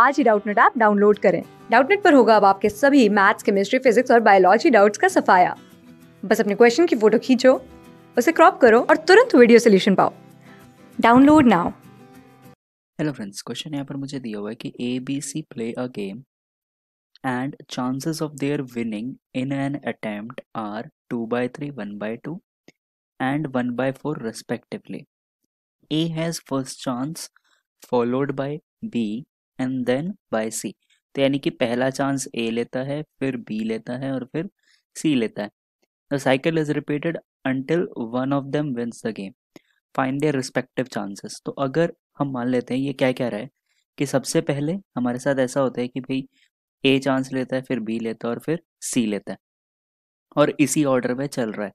आज ही Doubtnut app download करें डाउटनेट पर होगा अब आपके सभी मैथ्स केमिस्ट्री फिजिक्स और बायोलॉजी डाउट्स का सफाया बस अपने क्वेश्चन की फोटो खींचो उसे क्रॉप करो और तुरंत वीडियो सोल्यूशन पाओ download now hello friends question यहाँ पर मुझे दिया हुआ है कि A B C play a game and chances of their winning in an attempt are two by three one by two and one by four respectively A has first chance followed by B and then by C तो यानी कि पहला chance ए लेता है फिर B लेता है और फिर सी लेता है the cycle is repeated until one of them wins the game find their respective chances तो अगर हम मान लेते हैं ये क्या कह रहा है कि सबसे पहले हमारे साथ ऐसा होता है कि भाई ए चांस लेता है फिर बी लेता है और फिर सी लेता है और इसी ऑर्डर में चल रहा है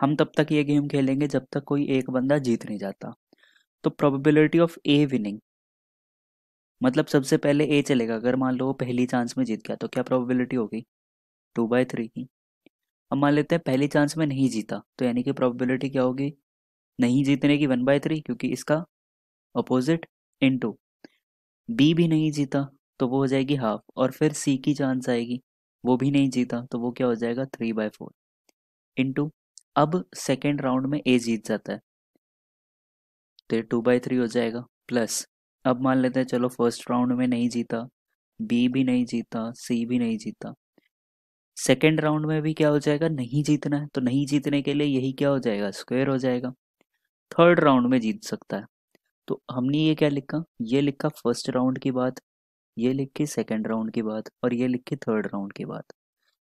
हम तब तक ये गेम खेलेंगे जब तक कोई एक बंदा जीत नहीं जाता तो प्रोबेबिलिटी ऑफ ए विनिंग मतलब सबसे पहले ए चलेगा अगर मान लो पहली चांस में जीत गया तो क्या प्रोबेबिलिटी होगी टू बाई थ्री की अब मान लेते हैं पहली चांस में नहीं जीता तो यानी कि प्रोबेबिलिटी क्या होगी नहीं जीतने की वन बाय थ्री क्योंकि इसका अपोजिट इन टू बी भी नहीं जीता तो वो हो जाएगी हाफ और फिर सी की चांस आएगी वो भी नहीं जीता तो वो क्या हो जाएगा three by four into अब सेकेंड राउंड में ए जीत जाता है तो टू बाई थ्री हो जाएगा प्लस अब मान लेते हैं चलो फर्स्ट राउंड में नहीं जीता बी भी नहीं जीता सी भी नहीं जीता सेकेंड राउंड में भी क्या हो जाएगा नहीं जीतना है तो नहीं जीतने के लिए यही क्या हो जाएगा स्क्वेयर हो जाएगा थर्ड राउंड में जीत सकता है तो हमने ये क्या लिखा ये लिखा फर्स्ट राउंड की बात ये लिखी सेकेंड राउंड की बात और ये लिखी थर्ड राउंड की बात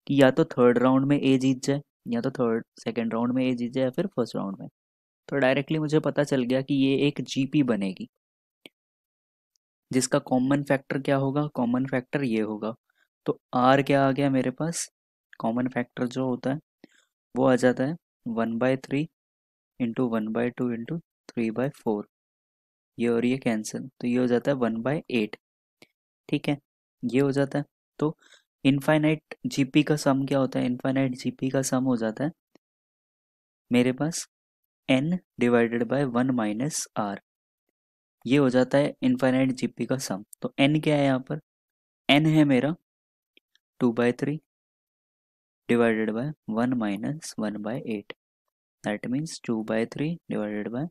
कि या तो थर्ड राउंड में ए जीत जाए या तो थर्ड सेकेंड राउंड में ए जीत जाए या फिर फर्स्ट राउंड में तो डायरेक्टली मुझे पता चल गया कि ये एक जीपी बनेगी जिसका कॉमन फैक्टर क्या होगा कॉमन फैक्टर ये होगा तो आर क्या आ गया मेरे पास कॉमन फैक्टर जो होता है वो आ जाता है one by three into one by two into three by four ये और ये कैंसिल तो ये हो जाता है वन बाय एट ठीक है ये हो जाता है तो इनफाइनाइट जीपी का सम क्या होता है इनफाइनाइट जीपी का सम हो जाता है मेरे पास N divided by one minus R ये हो जाता है इनफाइनाइट जीपी का सम तो एन क्या है यहाँ पर एन है मेरा two by three divided by one minus one by eight that means two by three divided by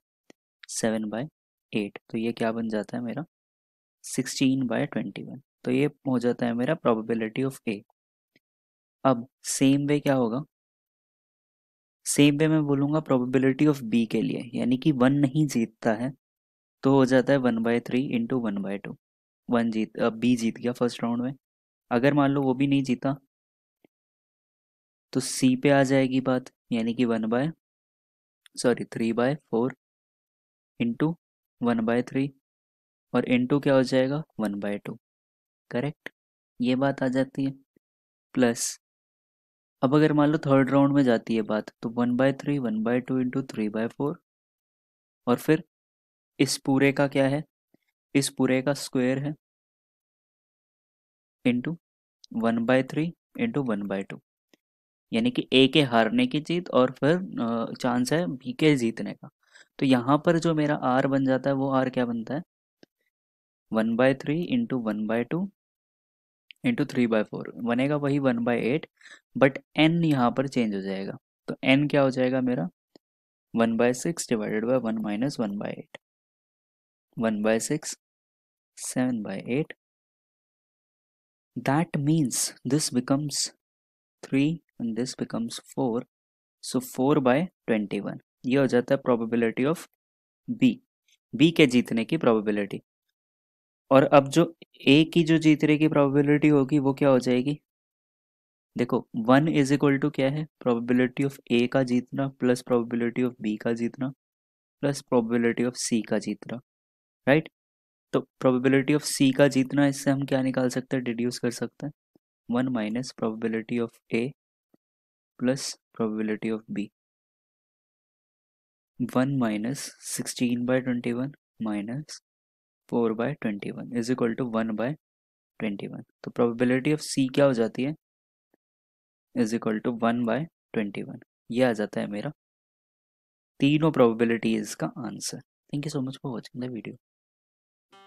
seven by eight तो ये क्या बन जाता है मेरा सिक्सटीन बाय ट्वेंटी वन तो ये हो जाता है मेरा प्रोबेबिलिटी ऑफ ए अब सेम वे क्या होगा सेम वे मैं बोलूँगा प्रोबेबिलिटी ऑफ बी के लिए यानी कि वन नहीं जीतता है तो हो जाता है one by three into one by two one जीत अब बी जीत गया फर्स्ट राउंड में अगर मान लो वो भी नहीं जीता तो सी पे आ जाएगी बात यानी कि one by sorry three by four into one by three और इंटू क्या हो जाएगा वन बाय टू करेक्ट ये बात आ जाती है प्लस अब अगर मान लो थर्ड राउंड में जाती है बात तो one by three one by two into three by four और फिर इस पूरे का क्या है इस पूरे का स्क्वायर है into one by three into one by two यानी कि ए के हारने की जीत और फिर चांस है बी के जीतने का तो यहाँ पर जो मेरा आर बन जाता है वो आर क्या बनता है one by three into one by two into three by four बनेगा वही one by eight but N यहाँ पर चेंज हो जाएगा तो एन क्या हो जाएगा मेरा one by six divided by one minus one by eight one by six seven by eight that means this becomes three and this becomes four so four by twenty one ये हो जाता है probability of B B के जीतने की probability और अब जो ए की जो जीतने की प्रोबेबिलिटी होगी वो क्या हो जाएगी देखो वन इज इक्वल टू क्या है प्रोबेबिलिटी ऑफ ए का जीतना प्लस प्रोबेबिलिटी ऑफ बी का जीतना प्लस प्रोबेबिलिटी ऑफ सी का जीतना राइट तो प्रोबेबिलिटी ऑफ सी का जीतना इससे हम क्या निकाल सकते हैं डिड्यूस कर सकते हैं one minus probability of A plus probability of B one minus sixteen by twenty one minus four by twenty one is equal to one by twenty one तो प्रोबेबिलिटी ऑफ सी क्या हो जाती है is equal to one by twenty one ये आ जाता है मेरा तीनों प्रोबेबिलिटी का answer thank you so much for watching the video